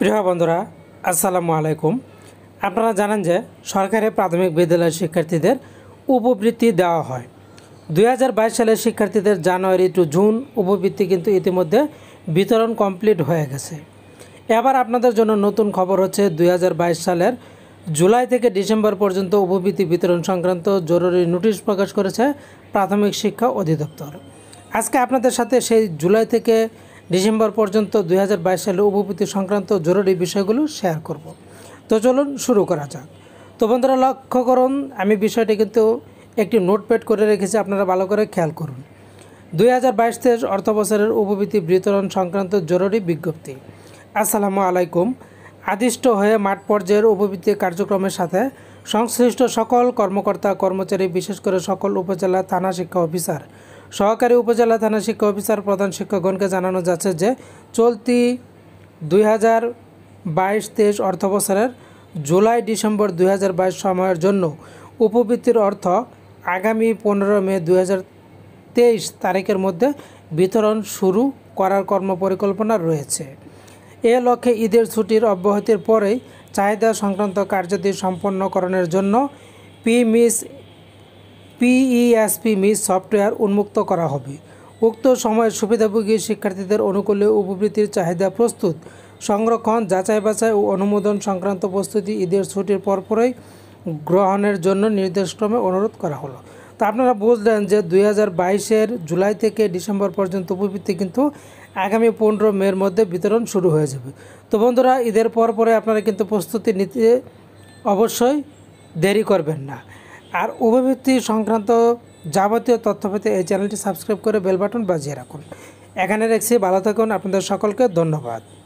প্রিয় বন্ধুরা আসসালামু আলাইকুম আপনারা জানেন যে সরকারি প্রাথমিক বিদ্যালয়ের শিক্ষার্থীদের উপবৃত্তি দেওয়া হয় দুই সালের শিক্ষার্থীদের জানুয়ারি টু জুন উপবৃত্তি কিন্তু ইতিমধ্যে বিতরণ কমপ্লিট হয়ে গেছে এবার আপনাদের জন্য নতুন খবর হচ্ছে দুই সালের জুলাই থেকে ডিসেম্বর পর্যন্ত উপবৃত্তি বিতরণ সংক্রান্ত জরুরি নোটিশ প্রকাশ করেছে প্রাথমিক শিক্ষা অধিদপ্তর আজকে আপনাদের সাথে সেই জুলাই থেকে ডিসেম্বর পর্যন্ত দুই সালে উপভূতি সংক্রান্ত জরুরি বিষয়গুলো শেয়ার করব। তো চলুন শুরু করা যাক তো বন্ধুরা লক্ষ্য করুন আমি বিষয়টি কিন্তু একটি নোটপ্যাড করে রেখেছি আপনারা ভালো করে খেয়াল করুন দুই হাজার বাইশ থেকে অর্থবছরের উপবৃত্তি বিতরণ সংক্রান্ত জরুরি বিজ্ঞপ্তি আসসালামু আলাইকুম আদিষ্ট হয়ে মাঠ পর্যায়ের উপবৃত্তি কার্যক্রমের সাথে সংশ্লিষ্ট সকল কর্মকর্তা কর্মচারী বিশেষ করে সকল উপজেলা থানা শিক্ষা অফিসার সহকারী উপজেলা থানা শিক্ষা অফিসার প্রধান শিক্ষকগণকে জানানো যাচ্ছে যে চলতি দুই হাজার বাইশ তেইশ অর্থবছরের জুলাই ডিসেম্বর দুই সময়ের জন্য উপবৃত্তির অর্থ আগামী পনেরো মে দুই তারিখের মধ্যে বিতরণ শুরু করার কর্মপরিকল্পনা রয়েছে এ লক্ষ্যে ঈদের ছুটির অব্যাহতির পরেই চাহিদা সংক্রান্ত কার্যটি সম্পন্নকরণের জন্য P MIS PESP MIS software উন্মুক্ত করা হবে উক্ত সময়ের সুবিধাভোগী শিক্ষার্থীদের অনুকূলে উপবৃত্তির চাহিদা প্রস্তুত সংরক্ষণ যাচাই বাছাই ও অনুমোদন সংক্রান্ত প্রস্তুতি ঈদের ছুটির পরপরই গ্রহণের জন্য নির্দেশক্রমে অনুরোধ করা হলো তা আপনারা বুঝলেন যে দুই হাজার জুলাই থেকে ডিসেম্বর পর্যন্ত উপবৃত্তি কিন্তু আগামী পনেরো মের মধ্যে বিতরণ শুরু হয়ে যাবে তো বন্ধুরা ঈদের পর পরে আপনারা কিন্তু প্রস্তুতি নিতে অবশ্যই দেরি করবেন না আর উপবৃত্তি সংক্রান্ত যাবতীয় তথ্য পেতে এই চ্যানেলটি সাবস্ক্রাইব করে বেল বাটন বাজিয়ে রাখুন এখানে রেখেছি ভালো থাকুন আপনাদের সকলকে ধন্যবাদ